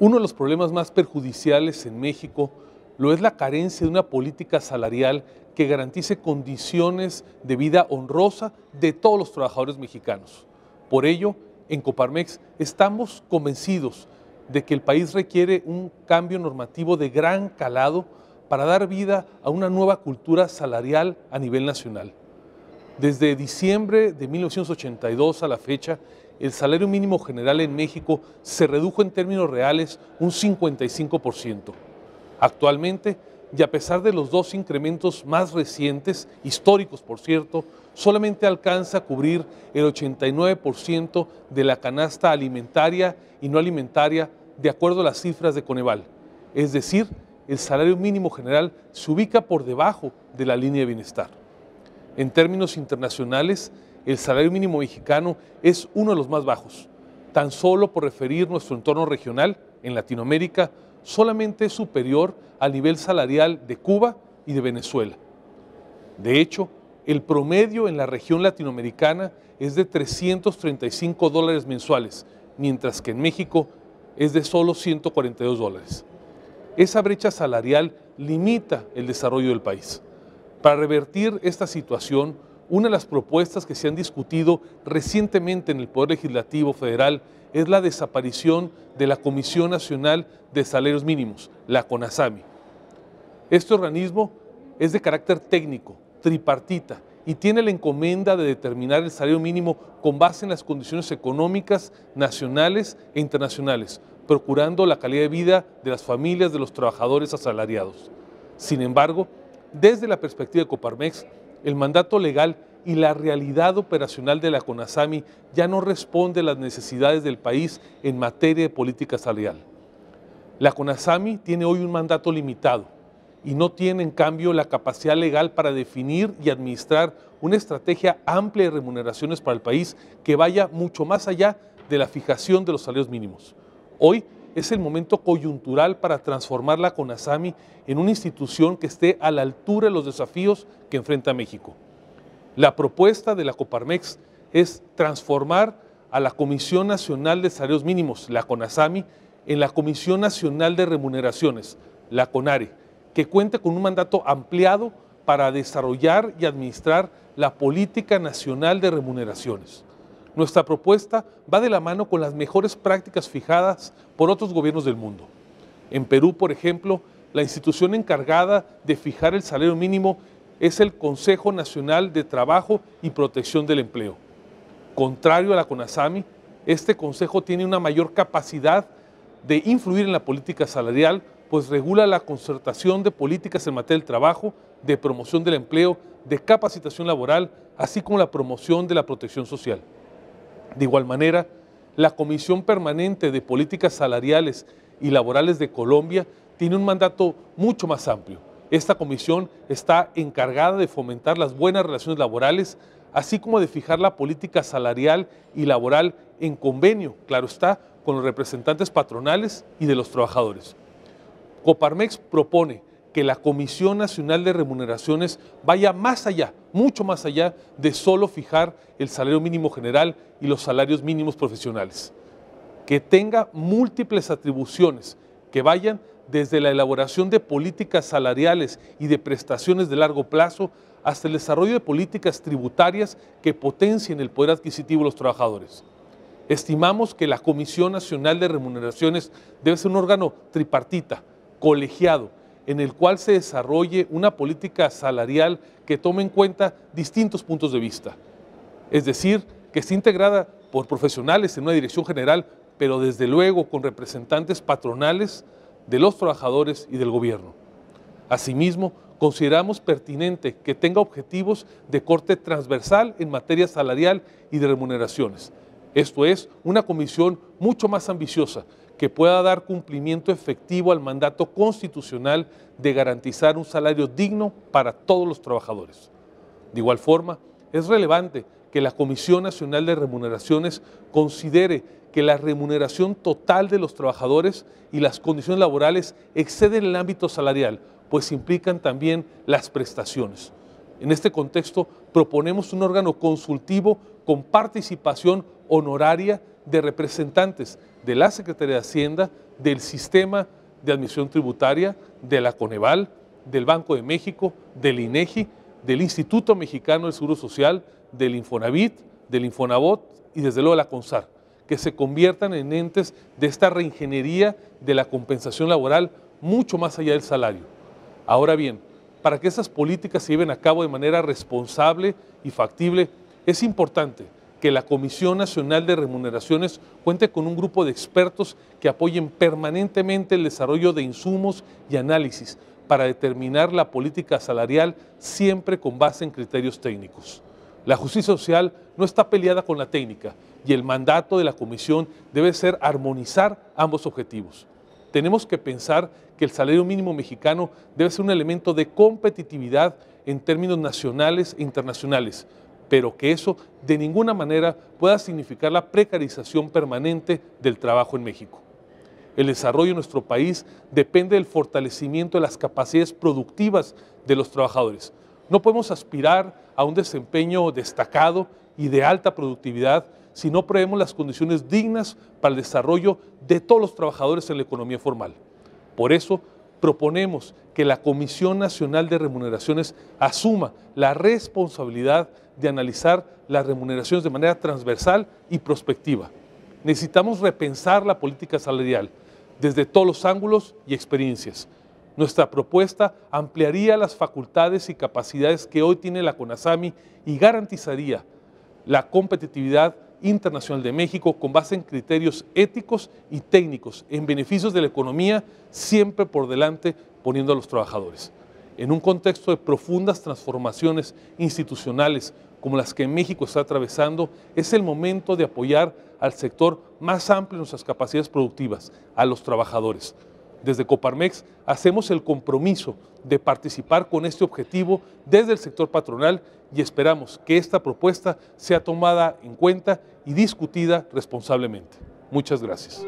Uno de los problemas más perjudiciales en México lo es la carencia de una política salarial que garantice condiciones de vida honrosa de todos los trabajadores mexicanos. Por ello, en Coparmex estamos convencidos de que el país requiere un cambio normativo de gran calado para dar vida a una nueva cultura salarial a nivel nacional. Desde diciembre de 1982 a la fecha, el salario mínimo general en México se redujo en términos reales un 55%. Actualmente, y a pesar de los dos incrementos más recientes, históricos por cierto, solamente alcanza a cubrir el 89% de la canasta alimentaria y no alimentaria de acuerdo a las cifras de Coneval. Es decir, el salario mínimo general se ubica por debajo de la línea de bienestar. En términos internacionales, el salario mínimo mexicano es uno de los más bajos. Tan solo por referir nuestro entorno regional, en Latinoamérica, solamente es superior al nivel salarial de Cuba y de Venezuela. De hecho, el promedio en la región latinoamericana es de 335 dólares mensuales, mientras que en México es de solo 142 dólares. Esa brecha salarial limita el desarrollo del país. Para revertir esta situación, una de las propuestas que se han discutido recientemente en el Poder Legislativo Federal es la desaparición de la Comisión Nacional de Salarios Mínimos, la CONASAMI. Este organismo es de carácter técnico, tripartita, y tiene la encomienda de determinar el salario mínimo con base en las condiciones económicas nacionales e internacionales, procurando la calidad de vida de las familias de los trabajadores asalariados. Sin embargo, desde la perspectiva de Coparmex, el mandato legal y la realidad operacional de la CONASAMI ya no responde a las necesidades del país en materia de política salarial. La CONASAMI tiene hoy un mandato limitado y no tiene en cambio la capacidad legal para definir y administrar una estrategia amplia de remuneraciones para el país que vaya mucho más allá de la fijación de los salarios mínimos. Hoy es el momento coyuntural para transformar la CONASAMI en una institución que esté a la altura de los desafíos que enfrenta México. La propuesta de la Coparmex es transformar a la Comisión Nacional de Salarios Mínimos, la CONASAMI, en la Comisión Nacional de Remuneraciones, la CONARE, que cuenta con un mandato ampliado para desarrollar y administrar la política nacional de remuneraciones. Nuestra propuesta va de la mano con las mejores prácticas fijadas por otros gobiernos del mundo. En Perú, por ejemplo, la institución encargada de fijar el salario mínimo es el Consejo Nacional de Trabajo y Protección del Empleo. Contrario a la CONASAMI, este consejo tiene una mayor capacidad de influir en la política salarial, pues regula la concertación de políticas en materia del trabajo, de promoción del empleo, de capacitación laboral, así como la promoción de la protección social. De igual manera, la Comisión Permanente de Políticas Salariales y Laborales de Colombia tiene un mandato mucho más amplio. Esta comisión está encargada de fomentar las buenas relaciones laborales, así como de fijar la política salarial y laboral en convenio, claro está, con los representantes patronales y de los trabajadores. Coparmex propone que la Comisión Nacional de Remuneraciones vaya más allá, mucho más allá de solo fijar el salario mínimo general y los salarios mínimos profesionales. Que tenga múltiples atribuciones que vayan desde la elaboración de políticas salariales y de prestaciones de largo plazo hasta el desarrollo de políticas tributarias que potencien el poder adquisitivo de los trabajadores. Estimamos que la Comisión Nacional de Remuneraciones debe ser un órgano tripartita, colegiado, en el cual se desarrolle una política salarial que tome en cuenta distintos puntos de vista. Es decir, que esté integrada por profesionales en una dirección general, pero desde luego con representantes patronales de los trabajadores y del gobierno. Asimismo, consideramos pertinente que tenga objetivos de corte transversal en materia salarial y de remuneraciones. Esto es, una comisión mucho más ambiciosa que pueda dar cumplimiento efectivo al mandato constitucional de garantizar un salario digno para todos los trabajadores. De igual forma, es relevante que la Comisión Nacional de Remuneraciones considere que la remuneración total de los trabajadores y las condiciones laborales exceden el ámbito salarial, pues implican también las prestaciones. En este contexto, proponemos un órgano consultivo con participación honoraria de representantes de la Secretaría de Hacienda, del sistema de admisión tributaria, de la Coneval, del Banco de México, del INEGI, del Instituto Mexicano del Seguro Social, del Infonavit, del Infonabot y desde luego la CONSAR, que se conviertan en entes de esta reingeniería de la compensación laboral mucho más allá del salario. Ahora bien, para que esas políticas se lleven a cabo de manera responsable y factible, es importante que la Comisión Nacional de Remuneraciones cuente con un grupo de expertos que apoyen permanentemente el desarrollo de insumos y análisis para determinar la política salarial siempre con base en criterios técnicos. La justicia social no está peleada con la técnica y el mandato de la comisión debe ser armonizar ambos objetivos. Tenemos que pensar que el salario mínimo mexicano debe ser un elemento de competitividad en términos nacionales e internacionales, pero que eso de ninguna manera pueda significar la precarización permanente del trabajo en México. El desarrollo de nuestro país depende del fortalecimiento de las capacidades productivas de los trabajadores. No podemos aspirar a un desempeño destacado y de alta productividad si no proveemos las condiciones dignas para el desarrollo de todos los trabajadores en la economía formal. Por eso, proponemos que la Comisión Nacional de Remuneraciones asuma la responsabilidad de analizar las remuneraciones de manera transversal y prospectiva. Necesitamos repensar la política salarial desde todos los ángulos y experiencias. Nuestra propuesta ampliaría las facultades y capacidades que hoy tiene la CONASAMI y garantizaría la competitividad Internacional de México con base en criterios éticos y técnicos, en beneficios de la economía, siempre por delante poniendo a los trabajadores. En un contexto de profundas transformaciones institucionales como las que México está atravesando, es el momento de apoyar al sector más amplio en nuestras capacidades productivas, a los trabajadores. Desde Coparmex hacemos el compromiso de participar con este objetivo desde el sector patronal y esperamos que esta propuesta sea tomada en cuenta y discutida responsablemente. Muchas gracias.